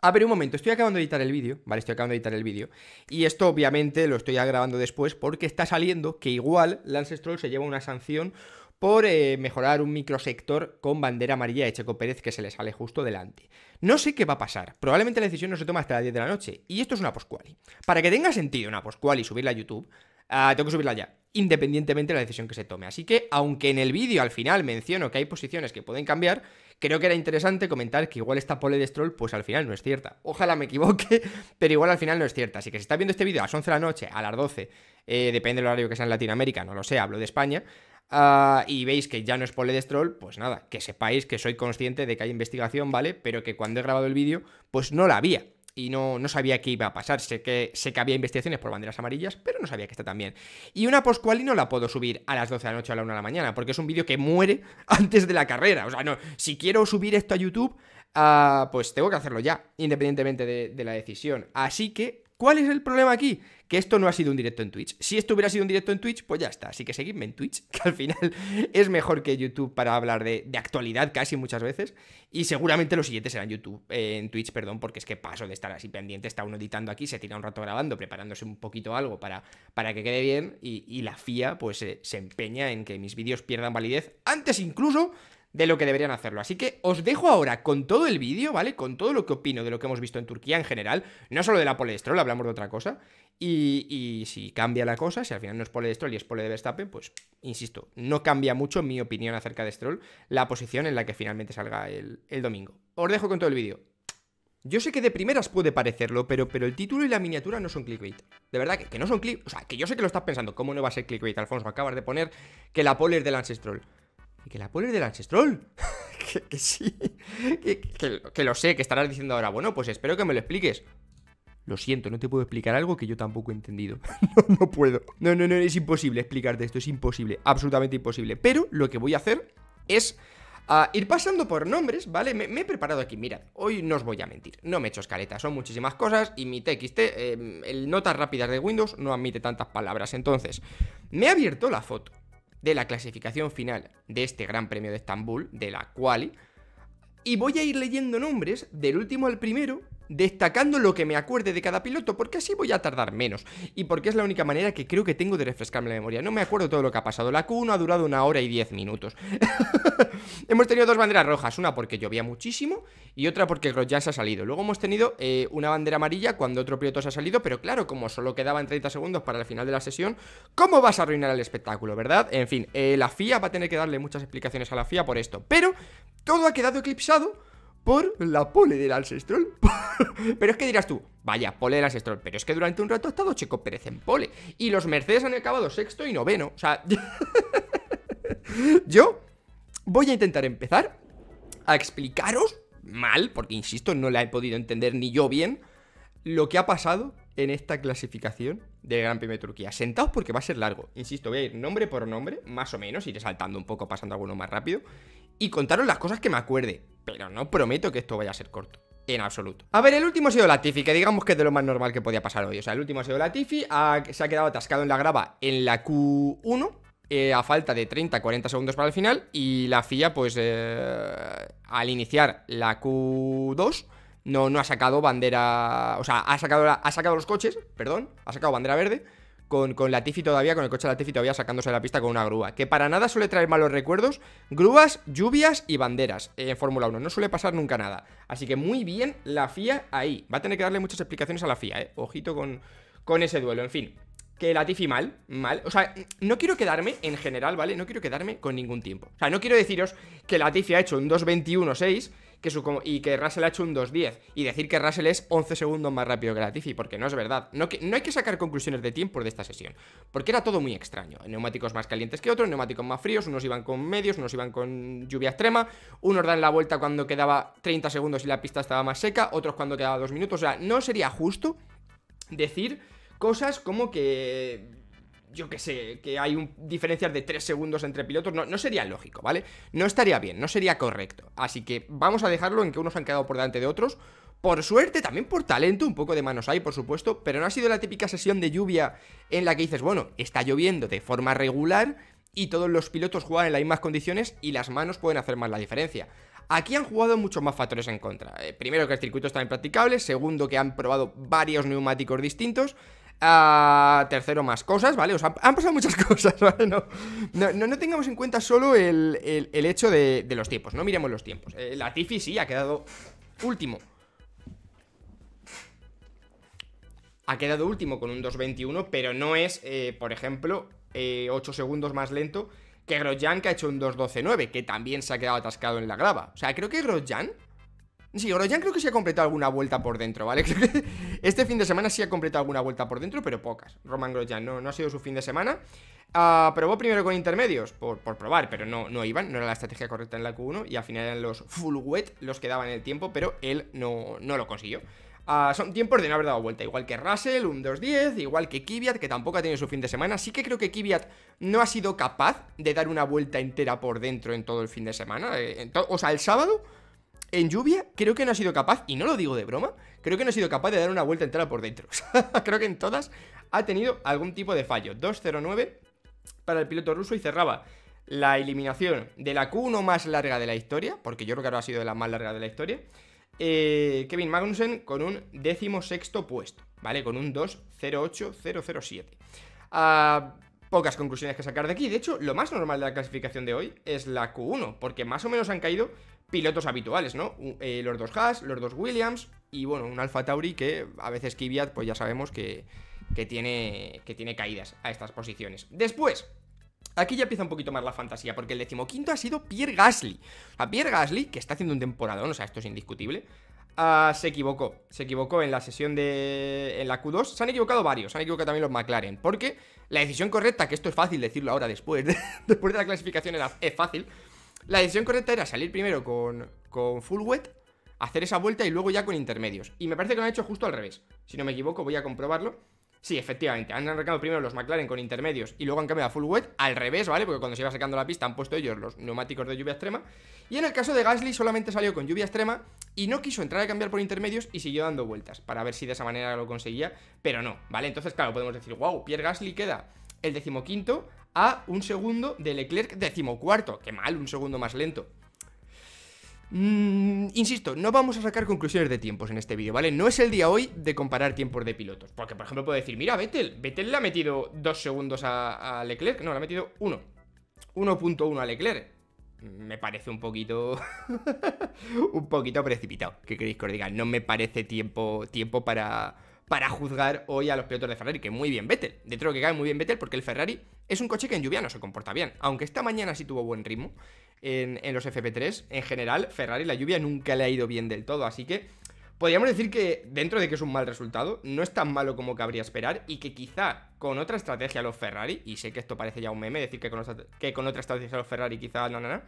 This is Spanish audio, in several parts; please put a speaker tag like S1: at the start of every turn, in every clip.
S1: A ver, un momento, estoy acabando de editar el vídeo, ¿vale? Estoy acabando de editar el vídeo. Y esto obviamente lo estoy grabando después porque está saliendo que igual Lance Stroll se lleva una sanción por eh, mejorar un microsector con bandera amarilla de Checo Pérez que se le sale justo delante. No sé qué va a pasar. Probablemente la decisión no se toma hasta las 10 de la noche. Y esto es una poscuali. Para que tenga sentido una poscuali y subirla a YouTube, ah, tengo que subirla ya, independientemente de la decisión que se tome. Así que, aunque en el vídeo al final menciono que hay posiciones que pueden cambiar, Creo que era interesante comentar que igual esta pole de Stroll, pues al final no es cierta. Ojalá me equivoque, pero igual al final no es cierta. Así que si está viendo este vídeo a las 11 de la noche, a las 12, eh, depende del horario que sea en Latinoamérica, no lo sé, hablo de España, ah, y veis que ya no es pole de Stroll, pues nada, que sepáis que soy consciente de que hay investigación, ¿vale? Pero que cuando he grabado el vídeo, pues no la había y no, no sabía qué iba a pasar. Sé que, sé que había investigaciones por banderas amarillas, pero no sabía que está también Y una postquali no la puedo subir a las 12 de la noche o a la 1 de la mañana, porque es un vídeo que muere antes de la carrera. O sea, no, si quiero subir esto a YouTube, ah, pues tengo que hacerlo ya, independientemente de la decisión. Así que ¿Cuál es el problema aquí? Que esto no ha sido un directo en Twitch. Si esto hubiera sido un directo en Twitch, pues ya está. Así que seguidme en Twitch, que al final es mejor que YouTube para hablar de, actualidad casi muchas veces. Y seguramente los siguientes serán YouTube, eh, en Twitch, perdón, porque es que paso de estar así pendiente, está uno editando aquí, se tira un rato grabando, preparándose un poquito algo para, para que quede bien. Y, la FIA pues eh, se empeña en que mis vídeos pierdan validez antes incluso de lo que deberían hacerlo. Así que os dejo ahora con todo el vídeo, ¿vale? Con todo lo que opino de lo que hemos visto en Turquía en general, no solo de la Stroll, hablamos de otra cosa. Y, si cambia la cosa, si al final no es Stroll y es pole de Verstappen, pues insisto, no cambia mucho mi opinión acerca de Stroll, la posición en la que finalmente salga el, domingo. Os dejo con todo el vídeo. Yo sé que de primeras puede parecerlo, pero, pero el título y la miniatura no son clickbait. De verdad que, no son clickbait. O sea, que yo sé que lo estás pensando. ¿Cómo no va a ser clickbait, Alfonso? Acabas de poner que la pole es de Lance Stroll que la pones de del ancestral. que, sí. Que, lo sé, que estarás diciendo ahora, bueno, pues espero que me lo expliques. Lo siento, no te puedo explicar algo que yo tampoco he entendido. no, no puedo. No, no, no, es imposible explicarte esto, es imposible, absolutamente imposible. Pero lo que voy a hacer es ah, ir pasando por nombres, ¿vale? Me, he preparado aquí, mira, hoy no os voy a mentir, no me he hecho escaleta, son muchísimas cosas y mi TXT, em, notas rápidas de Windows, no admite tantas palabras. Entonces, me he abierto la foto, de la clasificación final de este Gran Premio de Estambul, de la Quali, y voy a ir leyendo nombres del último al primero destacando lo que me acuerde de cada piloto, porque así voy a tardar menos y porque es la única manera que creo que tengo de refrescarme la memoria. No me acuerdo todo lo que ha pasado. La Q1 ha durado una hora y diez minutos. hemos tenido dos banderas rojas, una porque llovía muchísimo y otra porque ya se ha salido. Luego hemos tenido eh, una bandera amarilla cuando otro piloto se ha salido, pero claro, como solo quedaban 30 segundos para el final de la sesión, ¿cómo vas a arruinar el espectáculo, verdad? En fin, eh, la FIA va a tener que darle muchas explicaciones a la FIA por esto, pero todo ha quedado eclipsado por la pole del Alcestrol. pero es que dirás tú, vaya, pole del Alcestrol. Pero es que durante un rato ha estado Checo Pérez en pole. Y los Mercedes han acabado sexto y noveno. O sea, yo voy a intentar empezar a explicaros mal, porque insisto, no la he podido entender ni yo bien, lo que ha pasado en esta clasificación de Gran Premio de Turquía. Sentaos porque va a ser largo. Insisto, voy a ir nombre por nombre, más o menos, iré saltando un poco, pasando alguno más rápido y contaros las cosas que me acuerde. Pero no prometo que esto vaya a ser corto. En absoluto. A ver, el último ha sido Latifi, que digamos que es de lo más normal que podía pasar hoy. O sea, el último ha sido la ha, se ha quedado atascado en la grava en la Q1, eh, a falta de 30-40 segundos para el final. Y la FIA, pues, eh, al iniciar la Q2, no, no ha sacado bandera. O sea, ha sacado, ha sacado los coches, perdón, ha sacado bandera verde con, con Latifi todavía, con el coche de Latifi todavía sacándose de la pista con una grúa. Que para nada suele traer malos recuerdos, grúas, lluvias y banderas en Fórmula 1. No suele pasar nunca nada. Así que muy bien la FIA ahí. Va a tener que darle muchas explicaciones a la FIA, ¿eh? Ojito con, con ese duelo. En fin, que Latifi mal, mal. O sea, no quiero quedarme en general, ¿vale? No quiero quedarme con ningún tiempo. O sea, no quiero deciros que Latifi ha hecho un 2.21.6 y que Russell ha hecho un 2.10 y decir que Russell es 11 segundos más rápido que Latifi, porque no es verdad. No, que, no hay que sacar conclusiones de tiempo de esta sesión, porque era todo muy extraño. Neumáticos más calientes que otros, neumáticos más fríos, unos iban con medios, unos iban con lluvia extrema, unos dan la vuelta cuando quedaba 30 segundos y la pista estaba más seca, otros cuando quedaba 2 minutos. O sea, no sería justo decir cosas como que yo que sé, que hay un, diferencias de 3 segundos entre pilotos, no, sería lógico, ¿vale? No estaría bien, no sería correcto. Así que vamos a dejarlo en que unos han quedado por delante de otros. Por suerte, también por talento, un poco de manos hay, por supuesto, pero no ha sido la típica sesión de lluvia en la que dices, bueno, está lloviendo de forma regular y todos los pilotos juegan en las mismas condiciones y las manos pueden hacer más la diferencia. Aquí han jugado muchos más factores en contra. Eh, primero que el circuito está impracticable, segundo que han probado varios neumáticos distintos tercero, más cosas, ¿vale? O han pasado muchas cosas, ¿vale? No, tengamos en cuenta solo el, hecho de, los tiempos, no miremos los tiempos. Eh, la Tiffy sí ha quedado último. Ha quedado último con un 2.21, pero no es, eh, por ejemplo, 8 eh, segundos más lento que Grosjean, que ha hecho un 2.12.9, que también se ha quedado atascado en la grava. O sea, creo que Grosjean Sí, ya creo que se ha completado alguna vuelta por dentro, ¿vale? este fin de semana sí ha completado alguna vuelta por dentro, pero pocas. Roman Grosjean no, no ha sido su fin de semana. Ah, probó primero con intermedios, por, probar, pero no, iban, no era la estrategia correcta en la Q1 y al final eran los full wet los que daban el tiempo, pero él no, no lo consiguió. Ah, son tiempos de no haber dado vuelta, igual que Russell, un 2-10, igual que Kvyat, que tampoco ha tenido su fin de semana. Sí que creo que Kvyat no ha sido capaz de dar una vuelta entera por dentro en todo el fin de semana. Eh, o sea, el sábado en lluvia creo que no ha sido capaz, y no lo digo de broma, creo que no ha sido capaz de dar una vuelta entera por dentro. creo que en todas ha tenido algún tipo de fallo. 2-0-9 para el piloto ruso y cerraba la eliminación de la Q1 más larga de la historia, porque yo creo que ahora ha sido de la más larga de la historia. Eh, Kevin Magnussen con un décimo sexto puesto, ¿vale? Con un 2-0-8-0-0-7. pocas conclusiones que sacar de aquí. De hecho, lo más normal de la clasificación de hoy es la Q1, porque más o menos han caído pilotos habituales, ¿no? Eh, los dos Haas, los dos Williams y bueno, un Alfa Tauri que a veces Kvyat pues ya sabemos que, tiene, que tiene caídas a estas posiciones. Después, Aquí ya empieza un poquito más la fantasía, porque el decimoquinto ha sido Pierre Gasly. A Pierre Gasly, que está haciendo un temporadón, o sea, esto es indiscutible, ah, se equivocó. Se equivocó en la sesión de. en la Q2. Se han equivocado varios, se han equivocado también los McLaren, porque la decisión correcta, que esto es fácil decirlo ahora después, después de la clasificación es fácil, la decisión correcta era salir primero con, con full wet, hacer esa vuelta y luego ya con intermedios. Y me parece que lo han hecho justo al revés. Si no me equivoco, voy a comprobarlo. Sí, efectivamente, han arrancado primero los McLaren con intermedios y luego han cambiado a full wet, al revés, ¿vale? Porque cuando se iba sacando la pista han puesto ellos los neumáticos de lluvia extrema. Y en el caso de Gasly solamente salió con lluvia extrema y no quiso entrar a cambiar por intermedios y siguió dando vueltas para ver si de esa manera lo conseguía, pero no, ¿vale? Entonces, claro, podemos decir, wow, Pierre Gasly queda el decimoquinto a un segundo de Leclerc decimocuarto. Qué mal, un segundo más lento. Mm, insisto, no vamos a sacar conclusiones de tiempos en este vídeo, ¿vale? No es el día hoy de comparar tiempos de pilotos. Porque, por ejemplo, puedo decir, mira, Vettel, Vettel le ha metido dos segundos a, Leclerc. No, le ha metido uno. 1.1 a Leclerc. Me parece un poquito. un poquito precipitado. ¿Qué queréis que os diga? No me parece tiempo, tiempo para, para juzgar hoy a los pilotos de Ferrari. Que muy bien Vettel. Dentro de que cae muy bien Vettel porque el Ferrari es un coche que en lluvia no se comporta bien, aunque esta mañana sí tuvo buen ritmo en, los FP3. En general, Ferrari la lluvia nunca le ha ido bien del todo, así que podríamos decir que dentro de que es un mal resultado, no es tan malo como cabría esperar y que quizá con otra estrategia los Ferrari, y sé que esto parece ya un meme, decir que con, que con otra estrategia los Ferrari quizá no, no, no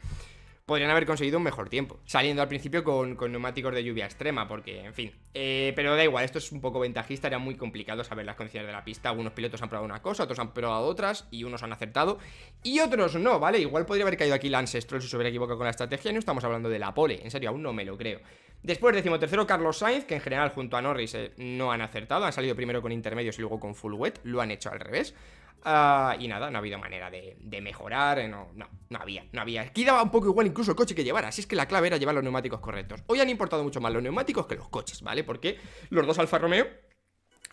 S1: podrían haber conseguido un mejor tiempo, saliendo al principio con, neumáticos de lluvia extrema, porque, en fin, eh, pero da igual, esto es un poco ventajista, era muy complicado saber las condiciones de la pista, algunos pilotos han probado una cosa, otros han probado otras, y unos han acertado, y otros no, ¿vale? Igual podría haber caído aquí Lance Stroll si se hubiera equivocado con la estrategia, no estamos hablando de la pole, en serio, aún no me lo creo. Después, decimotercero, Carlos Sainz, que en general junto a Norris eh, no han acertado, han salido primero con intermedios y luego con full wet, lo han hecho al revés. Ah, y nada, no ha habido manera de, mejorar, eh, no, no, había, no había. Aquí daba un poco igual incluso el coche que llevara, así es que la clave era llevar los neumáticos correctos. Hoy han importado mucho más los neumáticos que los coches, ¿vale? Porque los dos Alfa Romeo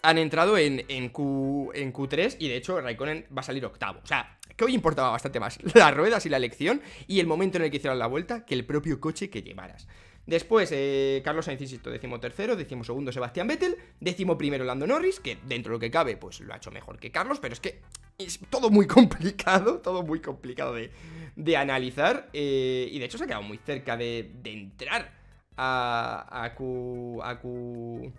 S1: han entrado en, en, Q, 3 y de hecho Raikkonen va a salir octavo. O sea, que hoy importaba bastante más las ruedas y la elección y el momento en el que hicieron la vuelta que el propio coche que llevaras. Después, eh, Carlos Sainz, insisto, décimo tercero, décimo segundo Sebastián Vettel, décimo primero Lando Norris, que dentro de lo que cabe, pues lo ha hecho mejor que Carlos, pero es que es todo muy complicado, todo muy complicado de, analizar. Eh, y de hecho se ha quedado muy cerca de, entrar a, a Q. A Q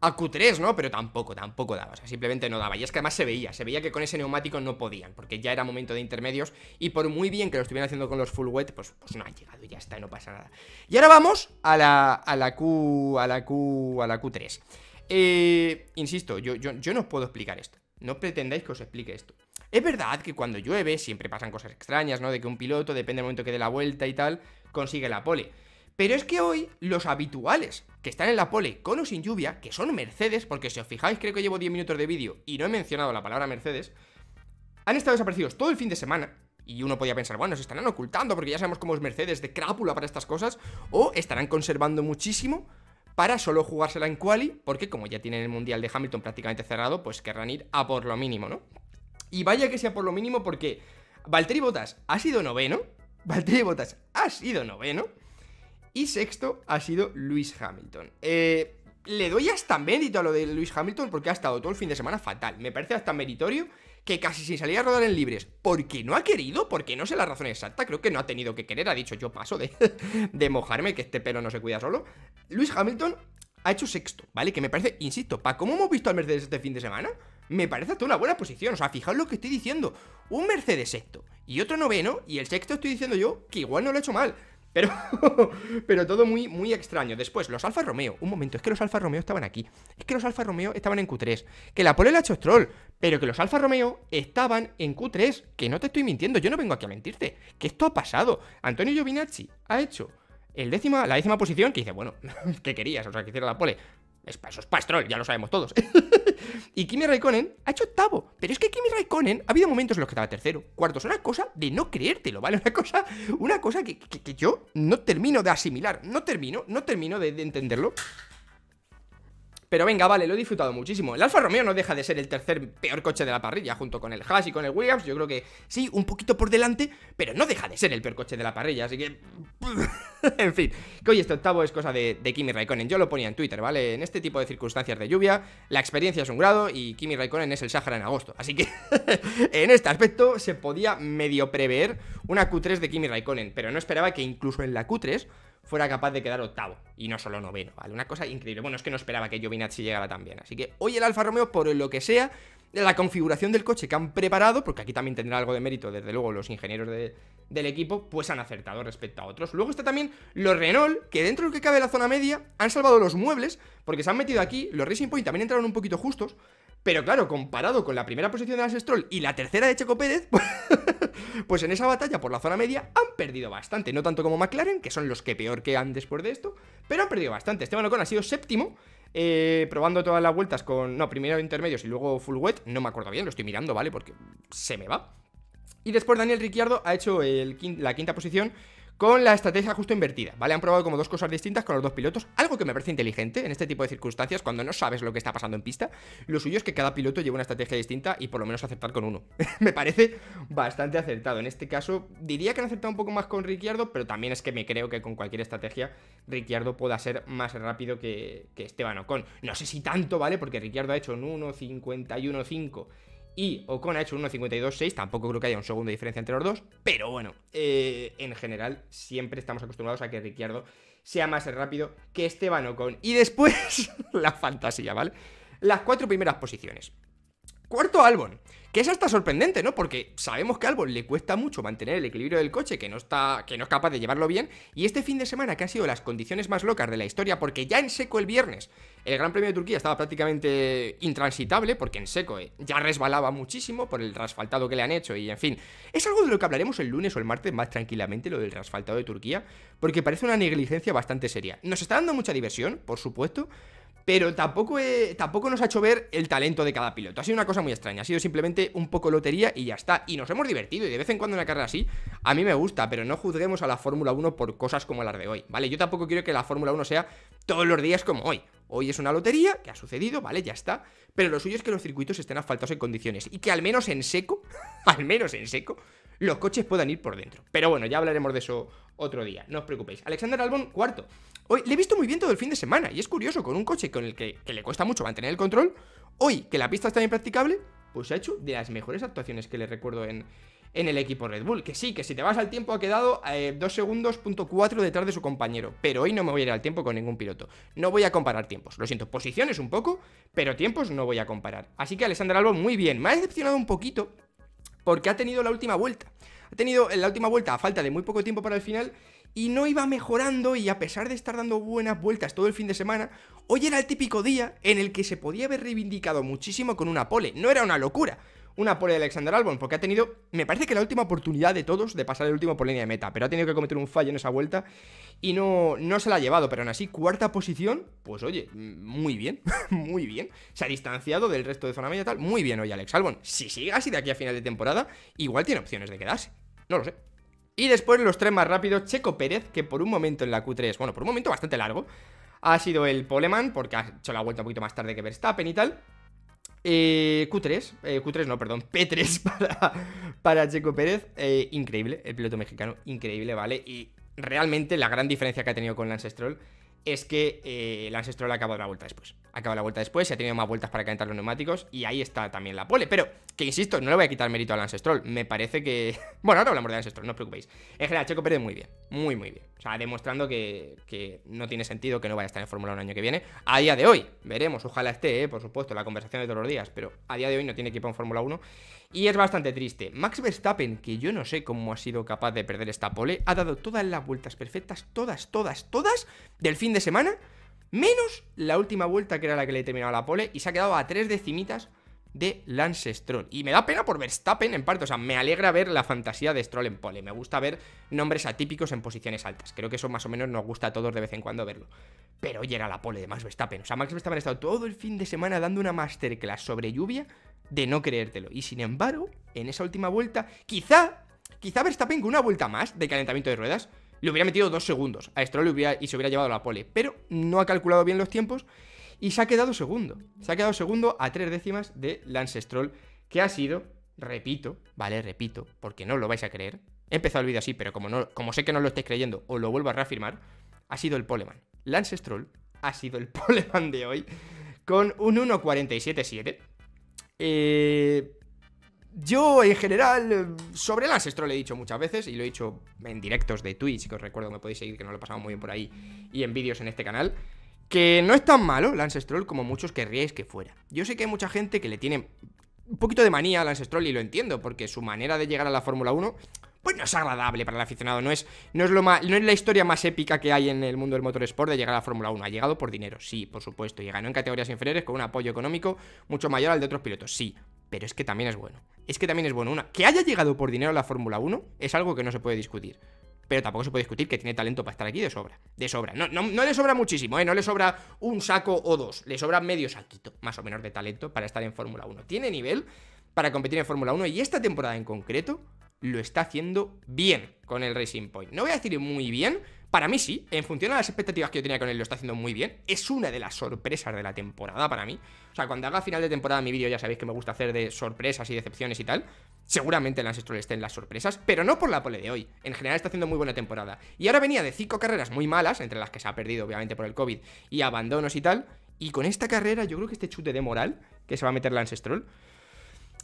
S1: a Q3, ¿no? Pero tampoco, tampoco daba, o sea, simplemente no daba. Y es que además se veía, se veía que con ese neumático no podían, porque ya era momento de intermedios y por muy bien que lo estuvieran haciendo con los full wet, pues, pues no han llegado, Y ya está, no pasa nada. Y ahora vamos a la, a la Q, a la Q, a la Q3. Eh, insisto, yo, yo, yo no os puedo explicar esto. No pretendáis que os explique esto. Es verdad que cuando llueve siempre pasan cosas extrañas, ¿no? De que un piloto, depende del momento que dé la vuelta y tal, consigue la pole. Pero es que hoy los habituales que están en la pole con o sin lluvia, que son Mercedes, porque si os fijáis creo que llevo 10 minutos de vídeo y no he mencionado la palabra Mercedes, han estado desaparecidos todo el fin de semana. Y uno podía pensar, bueno, se estarán ocultando porque ya sabemos cómo es Mercedes de crápula para estas cosas, o estarán conservando muchísimo para solo jugársela en quali, porque como ya tienen el Mundial de Hamilton prácticamente cerrado, pues querrán ir a por lo mínimo, ¿no? Y vaya que sea por lo mínimo porque Valtteri Bottas ha sido noveno, Valtteri Bottas ha sido noveno, y sexto ha sido Luis Hamilton. Eh, le doy hasta mérito a lo de Luis Hamilton porque ha estado todo el fin de semana fatal. Me parece hasta meritorio que casi sin salir a rodar en libres, porque no ha querido, porque no sé la razón exacta, creo que no ha tenido que querer, ha dicho yo paso de, de mojarme, que este pelo no se cuida solo. Luis Hamilton ha hecho sexto, ¿vale? Que me parece, insisto, para cómo hemos visto al Mercedes este fin de semana, me parece hasta una buena posición. O sea, fijaos lo que estoy diciendo. Un Mercedes sexto y otro noveno, y el sexto estoy diciendo yo que igual no lo he hecho mal. Pero, pero todo muy, muy extraño. Después, los Alfa Romeo. Un momento, es que los Alfa Romeo estaban aquí. Es que los Alfa Romeo estaban en Q3. Que la pole la ha hecho troll Pero que los Alfa Romeo estaban en Q3. Que no te estoy mintiendo, yo no vengo aquí a mentirte. Que esto ha pasado. Antonio Giovinacci ha hecho el décima, la décima posición, que dice, bueno, ¿qué querías? O sea, que hiciera la pole. Es, eso es Pastrol, ya lo sabemos todos. y Kimi Raikkonen ha hecho octavo. Pero es que Kimi Raikkonen ha habido momentos en los que estaba tercero, cuarto. Es una cosa de no creértelo, ¿vale? Una cosa, una cosa que, yo no termino de asimilar. No termino, no termino de entenderlo. Pero venga, vale, lo he disfrutado muchísimo. El Alfa Romeo no deja de ser el tercer peor coche de la parrilla, junto con el Haas y con el Williams. Yo creo que sí, un poquito por delante, pero no deja de ser el peor coche de la parrilla, así que... en fin, que hoy este octavo es cosa de, de, Kimi Raikkonen. Yo lo ponía en Twitter, ¿vale? En este tipo de circunstancias de lluvia, la experiencia es un grado y Kimi Raikkonen es el Sahara en agosto. Así que en este aspecto se podía medio prever una Q3 de Kimi Raikkonen, pero no esperaba que incluso en la Q3 fuera capaz de quedar octavo y no solo noveno, ¿vale? Una cosa increíble. Bueno, es que no esperaba que Giovinazzi llegara también Así que hoy el Alfa Romeo, por lo que sea, la configuración del coche que han preparado, porque aquí también tendrá algo de mérito, desde luego, los ingenieros del equipo, pues han acertado respecto a otros. Luego está también los Renault, que dentro de lo que cabe la zona media han salvado los muebles, porque se han metido aquí, los Racing Point también entraron un poquito justos, pero claro, comparado con la primera posición de las Stroll y la tercera de Checo Pérez, pues pues en esa batalla por la zona media han perdido bastante, no tanto como McLaren, que son los que peor quedan después de esto, pero han perdido bastante. Esteban Ocon ha sido séptimo, eh, probando todas las vueltas con, no, primero intermedios y luego full wet, no me acuerdo bien, lo estoy mirando, ¿vale? Porque se me va. Y después Daniel Ricciardo ha hecho la quinta posición con la estrategia justo invertida, ¿vale? Han probado como dos cosas distintas con los dos pilotos, algo que me parece inteligente en este tipo de circunstancias, cuando no sabes lo que está pasando en pista, lo suyo es que cada piloto lleve una estrategia distinta y por lo menos aceptar con uno. me parece bastante acertado. En este caso, diría que han aceptado un poco más con Ricciardo, pero también es que me creo que con cualquier estrategia Ricciardo pueda ser más rápido que, que Esteban Ocon. No sé si tanto, ¿vale? Porque Ricciardo ha hecho un 1.51.5 y Ocon ha hecho 1.52.6, tampoco creo que haya un segundo de diferencia entre los dos, pero bueno, eh, en general siempre estamos acostumbrados a que Ricciardo sea más rápido que Esteban Ocon. Y después, la fantasía, ¿vale? Las cuatro primeras posiciones. Cuarto Albon, que es hasta sorprendente, ¿no? Porque sabemos que a Albon le cuesta mucho mantener el equilibrio del coche, que no, está, que no es capaz de llevarlo bien, y este fin de semana, que han sido las condiciones más locas de la historia, porque ya en seco el viernes, el Gran Premio de Turquía estaba prácticamente intransitable, porque en seco eh, ya resbalaba muchísimo por el rasfaltado que le han hecho, y en fin, es algo de lo que hablaremos el lunes o el martes más tranquilamente, lo del rasfaltado de Turquía, porque parece una negligencia bastante seria. Nos está dando mucha diversión, por supuesto, pero tampoco, tampoco nos ha hecho ver el talento de cada piloto. Ha sido una cosa muy extraña, ha sido simplemente un poco lotería y ya está. Y nos hemos divertido y de vez en cuando una carrera así, a mí me gusta, pero no juzguemos a la Fórmula 1 por cosas como las de hoy, ¿vale? Yo tampoco quiero que la Fórmula 1 sea todos los días como hoy. Hoy es una lotería que ha sucedido, ¿vale? Ya está. Pero lo suyo es que los circuitos estén asfaltados en condiciones y que al menos en seco, al menos en seco, los coches puedan ir por dentro. Pero bueno, ya hablaremos de eso otro día, no os preocupéis. Alexander Albon, cuarto. Hoy le he visto muy bien todo el fin de semana y es curioso, con un coche con el que, le cuesta mucho mantener el control, hoy que la pista está impracticable, pues ha hecho de las mejores actuaciones que le recuerdo en, en el equipo Red Bull. Que sí, que si te vas al tiempo ha quedado a eh, 2 segundos, punto 4 detrás de su compañero. Pero hoy no me voy a ir al tiempo con ningún piloto. No voy a comparar tiempos. Lo siento, posiciones un poco, pero tiempos no voy a comparar. Así que Alexander Albon, muy bien. Me ha decepcionado un poquito porque ha tenido la última vuelta. Ha tenido la última vuelta a falta de muy poco tiempo para el final y no iba mejorando y a pesar de estar dando buenas vueltas todo el fin de semana, hoy era el típico día en el que se podía haber reivindicado muchísimo con una pole. No era una locura, una pole de Alexander Albon, porque ha tenido, me parece que la última oportunidad de todos de pasar el último por línea de meta, pero ha tenido que cometer un fallo en esa vuelta y no, no se la ha llevado, pero aún así, cuarta posición, pues oye, mm, muy bien, muy bien, se ha distanciado del resto de zona media tal, muy bien hoy Alex Albon, si sigue así de aquí a final de temporada, igual tiene opciones de quedarse, no lo sé. Y después los tres más rápidos, Checo Pérez, que por un momento en la Q3, bueno, por un momento bastante largo, ha sido el poleman, porque ha hecho la vuelta un poquito más tarde que Verstappen y tal, Q3, eh, Q3 eh, no, perdón, P3 para, para Checo Pérez. Eh, increíble, el piloto mexicano, increíble, ¿vale? Y realmente la gran diferencia que ha tenido con Lance Stroll es que Lance Stroll ha acabado la vuelta después. Acaba la vuelta después, se ha tenido más vueltas para calentar los neumáticos y ahí está también la pole. Pero, que insisto, no le voy a quitar mérito a Lance Stroll. Me parece que... Bueno, ahora hablamos de Lance Stroll, no os preocupéis. En general, Checo Pérez muy bien, muy, muy bien. O sea, demostrando que, no tiene sentido que no vaya a estar en Fórmula 1 el año que viene. A día de hoy, veremos, ojalá esté, eh, por supuesto, la conversación de todos los días, pero a día de hoy no tiene equipo en Fórmula 1. Y es bastante triste. Max Verstappen, que yo no sé cómo ha sido capaz de perder esta pole, ha dado todas las vueltas perfectas, todas, todas, todas, del fin de semana, menos la última vuelta que era la que le terminaba la pole, y se ha quedado a tres decimitas de Lance Stroll. Y me da pena por Verstappen en parte, o sea, me alegra ver la fantasía de Stroll en pole, me gusta ver nombres atípicos en posiciones altas, creo que eso más o menos nos gusta a todos de vez en cuando verlo. Pero hoy era la pole de Max Verstappen, o sea, Max Verstappen ha estado todo el fin de semana dando una masterclass sobre lluvia de no creértelo. Y sin embargo, en esa última vuelta, quizá, quizá Verstappen con una vuelta más de calentamiento de ruedas, le hubiera metido dos segundos a Stroll y se hubiera llevado la pole, pero no ha calculado bien los tiempos y se ha quedado segundo. Se ha quedado segundo a tres décimas de Lance Stroll, que ha sido, repito, ¿vale? Repito, porque no lo vais a creer. He empezado el vídeo así, pero como, no, como sé que no lo estáis creyendo, os lo vuelvo a reafirmar, ha sido el poleman. Lance Stroll ha sido el poleman de hoy con un 1.47.7. Eh... Yo, en general, sobre Lance he dicho muchas veces y lo he dicho en directos de Twitch, que os recuerdo que me podéis seguir, que no lo he muy bien por ahí, y en vídeos en este canal. Que no es tan malo Lance Stroll como muchos querríais que fuera. Yo sé que hay mucha gente que le tiene un poquito de manía a Lance Stroll y lo entiendo, porque su manera de llegar a la Fórmula 1 pues no es agradable para el aficionado, no es, no es, lo no es la historia más épica que hay en el mundo del motorsport de llegar a la Fórmula 1. Ha llegado por dinero, sí, por supuesto, y ganó en categorías inferiores con un apoyo económico mucho mayor al de otros pilotos, sí, pero es que también es bueno. Es que también es bueno una. Que haya llegado por dinero a la Fórmula 1 es algo que no se puede discutir pero tampoco se puede discutir que tiene talento para estar aquí de sobra. De sobra. No, no, le sobra muchísimo, ¿eh? No le sobra un saco o dos. Le sobra medio saquito, más o menos, de talento para estar en Fórmula 1. Tiene nivel para competir en Fórmula 1 y esta temporada en concreto lo está haciendo bien con el Racing Point. No voy a decir muy bien, para mí sí, en función a las expectativas que yo tenía con él, lo está haciendo muy bien. Es una de las sorpresas de la temporada para mí. O sea, cuando haga final de temporada mi vídeo, ya sabéis que me gusta hacer de sorpresas y decepciones y tal. Seguramente el Ancestral en las sorpresas, pero no por la pole de hoy. En general está haciendo muy buena temporada. Y ahora venía de cinco carreras muy malas, entre las que se ha perdido obviamente por el COVID y abandonos y tal. Y con esta carrera, yo creo que este chute de moral que se va a meter Lance Ancestral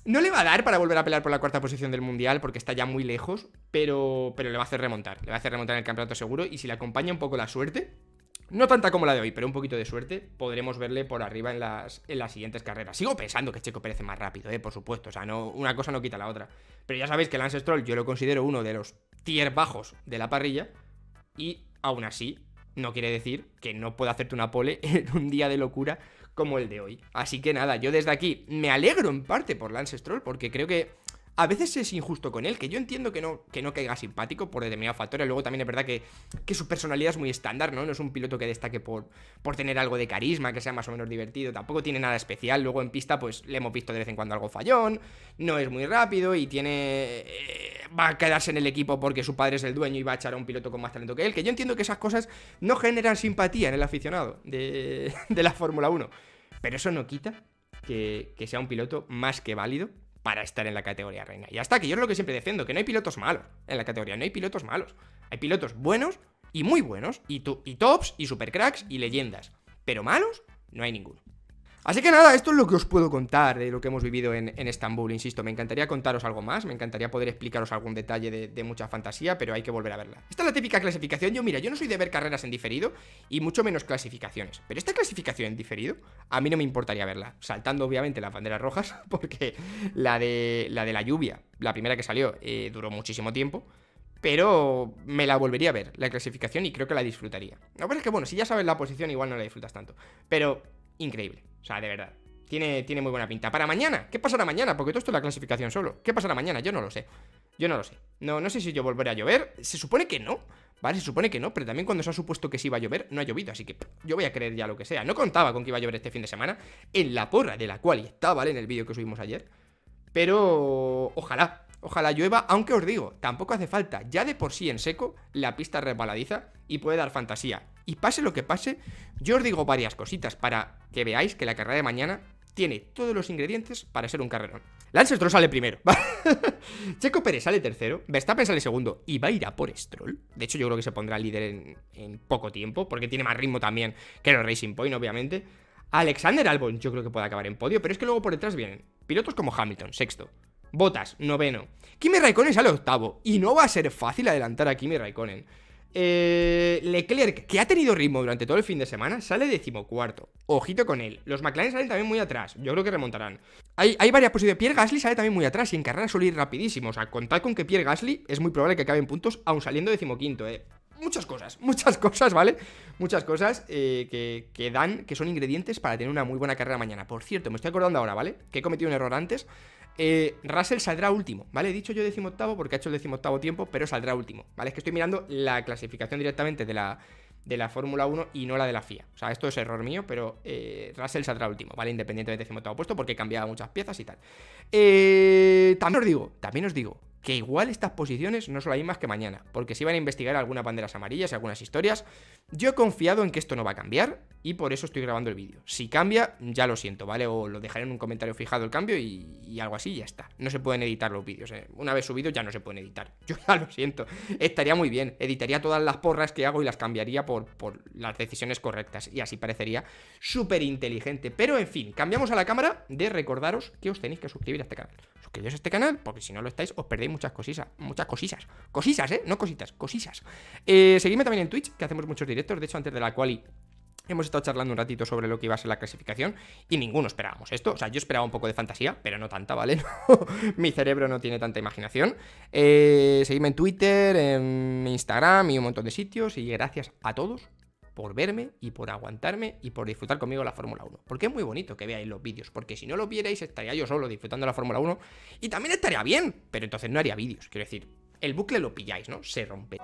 S1: no le va a dar para volver a pelear por la cuarta posición del Mundial porque está ya muy lejos, pero, pero le va a hacer remontar. Le va a hacer remontar en el campeonato seguro y si le acompaña un poco la suerte, no tanta como la de hoy, pero un poquito de suerte, podremos verle por arriba en las, en las siguientes carreras. Sigo pensando que Checo perece más rápido, eh, por supuesto. O sea, no, una cosa no quita la otra. Pero ya sabéis que Lance Stroll yo lo considero uno de los tier bajos de la parrilla. Y aún así, no quiere decir que no pueda hacerte una pole en un día de locura como el de hoy. Así que nada, yo desde aquí me alegro en parte por Lance Stroll porque creo que a veces es injusto con él, que yo entiendo que no, que no caiga simpático por determinados factores. Luego también es verdad que, que, su personalidad es muy estándar, ¿no? No es un piloto que destaque por, por tener algo de carisma, que sea más o menos divertido. Tampoco tiene nada especial. Luego en pista, pues le hemos visto de vez en cuando algo fallón. No es muy rápido y tiene. Eh, va a quedarse en el equipo porque su padre es el dueño y va a echar a un piloto con más talento que él. Que yo entiendo que esas cosas no generan simpatía en el aficionado de, de la Fórmula 1. Pero eso no quita que, que sea un piloto más que válido para estar en la categoría reina. Y hasta que yo es lo que siempre defiendo, que no hay pilotos malos en la categoría, no hay pilotos malos. Hay pilotos buenos y muy buenos, y, y tops, y supercracks, y leyendas. Pero malos, no hay ninguno. Así que nada, esto es lo que os puedo contar de lo que hemos vivido en, Estambul, insisto, me encantaría contaros algo más, me encantaría poder explicaros algún detalle de, mucha fantasía, pero hay que volver a verla. Esta es la típica clasificación, yo mira, yo no soy de ver carreras en diferido y mucho menos clasificaciones, pero esta clasificación en diferido a mí no me importaría verla, saltando obviamente las banderas rojas, porque la de la, lluvia, la primera que salió, eh, duró muchísimo tiempo, pero me la volvería a ver, la clasificación, y creo que la disfrutaría. Lo que es que, bueno, si ya sabes la posición, igual no la disfrutas tanto, pero increíble. O sea, de verdad. Tiene, tiene muy buena pinta. Para mañana. ¿Qué pasará mañana? Porque todo esto es la clasificación solo. ¿Qué pasará mañana? Yo no lo sé. Yo no lo sé. No, no sé si yo volveré a llover. Se supone que no. Vale, se supone que no, pero también cuando se ha supuesto que sí iba a llover, no ha llovido, así que yo voy a creer ya lo que sea. No contaba con que iba a llover este fin de semana, en la porra de la cual estaba ¿vale? En el vídeo que subimos ayer. Pero ojalá, ojalá llueva, aunque os digo, tampoco hace falta. Ya de por sí en seco, la pista resbaladiza y puede dar fantasía. Y pase lo que pase, yo os digo varias cositas para que veáis que la carrera de mañana tiene todos los ingredientes para ser un carrerón. Lance Stroll sale primero. Checo Pérez sale tercero. Verstappen sale segundo. Y va a ir a por Stroll. De hecho, yo creo que se pondrá líder en, poco tiempo. Porque tiene más ritmo también que los Racing Point, obviamente. Alexander Albon, yo creo que puede acabar en podio. Pero es que luego por detrás vienen pilotos como Hamilton, sexto. Botas, noveno. Kimi Raikkonen sale octavo. Y no va a ser fácil adelantar a Kimi Raikkonen. Eh, Leclerc, que ha tenido ritmo durante todo el fin de semana, sale decimocuarto. Ojito con él. Los McLaren salen también muy atrás. Yo creo que remontarán. Hay, varias posibilidades. Pierre Gasly sale también muy atrás y en carrera suele ir rapidísimo. O sea, contar con que Pierre Gasly es muy probable que acabe en puntos, aun saliendo decimoquinto, eh. Muchas cosas, muchas cosas, ¿vale? Muchas cosas eh, que, que, dan, que son ingredientes para tener una muy buena carrera mañana. Por cierto, me estoy acordando ahora, ¿vale? Que he cometido un error antes. Eh, Russell saldrá último, ¿vale? He dicho yo decimoctavo porque ha hecho el decimoctavo tiempo, pero saldrá último, ¿vale? Es que estoy mirando la clasificación directamente de la, de la Fórmula 1 y no la de la FIA. O sea, esto es error mío, pero eh, Russell saldrá último, ¿vale? Independientemente del decimoctavo puesto porque cambiado muchas piezas y tal. Eh, también os digo, también os digo, que igual estas posiciones no son las mismas que mañana, porque si van a investigar algunas banderas amarillas y algunas historias. Yo he confiado en que esto no va a cambiar y por eso estoy grabando el vídeo. Si cambia, ya lo siento, ¿vale? O lo dejaré en un comentario fijado el cambio y, algo así, ya está. No se pueden editar los vídeos, ¿eh? una vez subido ya no se pueden editar. Yo ya lo siento, estaría muy bien, editaría todas las porras que hago y las cambiaría por, por las decisiones correctas y así parecería súper inteligente. Pero en fin, cambiamos a la cámara de recordaros que os tenéis que suscribir a este canal yo a este canal, porque si no lo estáis, os perdéis muchas cositas, muchas cositas, cositas, ¿eh? No cositas, cositas. Eh, seguidme también en Twitch, que hacemos muchos directos, de hecho antes de la quali Hemos estado charlando un ratito sobre lo que iba a ser la clasificación y ninguno esperábamos esto. O sea, yo esperaba un poco de fantasía, pero no tanta, ¿vale? mi cerebro no tiene tanta imaginación. Eh, seguidme en Twitter, en Instagram y un montón de sitios. Y gracias a todos por verme y por aguantarme y por disfrutar conmigo la Fórmula 1. Porque es muy bonito que veáis los vídeos, porque si no los vierais estaría yo solo disfrutando la Fórmula 1 y también estaría bien, pero entonces no haría vídeos. Quiero decir, el bucle lo pilláis, ¿no? Se rompe.